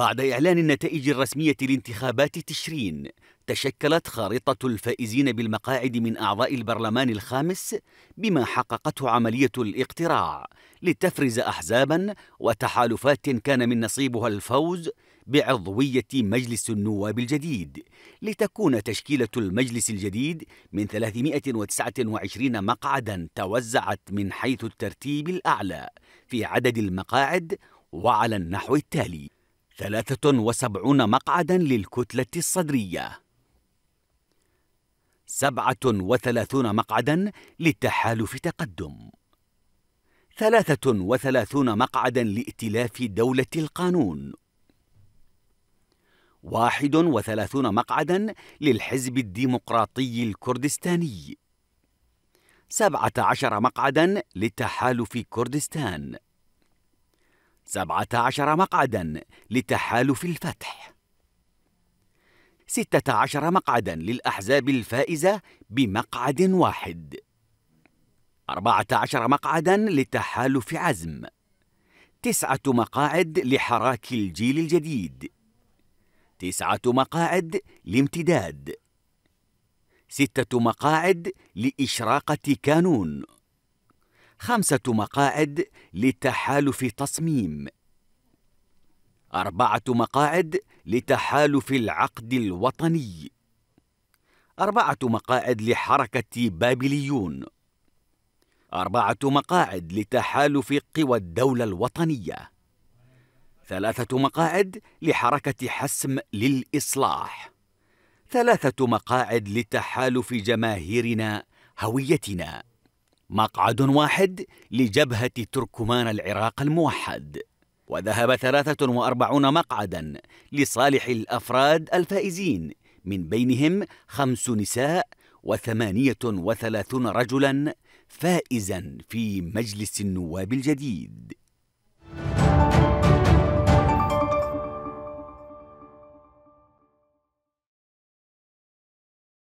بعد إعلان النتائج الرسمية لانتخابات تشرين تشكلت خارطة الفائزين بالمقاعد من أعضاء البرلمان الخامس بما حققته عملية الاقتراع لتفرز أحزابا وتحالفات كان من نصيبها الفوز بعضوية مجلس النواب الجديد لتكون تشكيلة المجلس الجديد من 329 مقعدا توزعت من حيث الترتيب الأعلى في عدد المقاعد وعلى النحو التالي 73 مقعدا للكتلة الصدرية 37 مقعدا للتحالف تقدم 33 مقعدا لائتلاف دولة القانون 31 مقعدا للحزب الديمقراطي الكردستاني 17 مقعدا لتحالف كردستان سبعة عشر مقعدا لتحالف الفتح ستة عشر مقعدا للأحزاب الفائزة بمقعد واحد أربعة عشر مقعدا لتحالف عزم تسعة مقاعد لحراك الجيل الجديد تسعة مقاعد لامتداد ستة مقاعد لإشراقة كانون خمسة مقاعد لتحالف تصميم أربعة مقاعد لتحالف العقد الوطني أربعة مقاعد لحركة بابليون أربعة مقاعد لتحالف قوى الدولة الوطنية ثلاثة مقاعد لحركة حسم للإصلاح ثلاثة مقاعد لتحالف جماهيرنا هويتنا مقعد واحد لجبهة تركمان العراق الموحد وذهب 43 مقعدا لصالح الأفراد الفائزين من بينهم خمس نساء وثمانية وثلاثون رجلا فائزا في مجلس النواب الجديد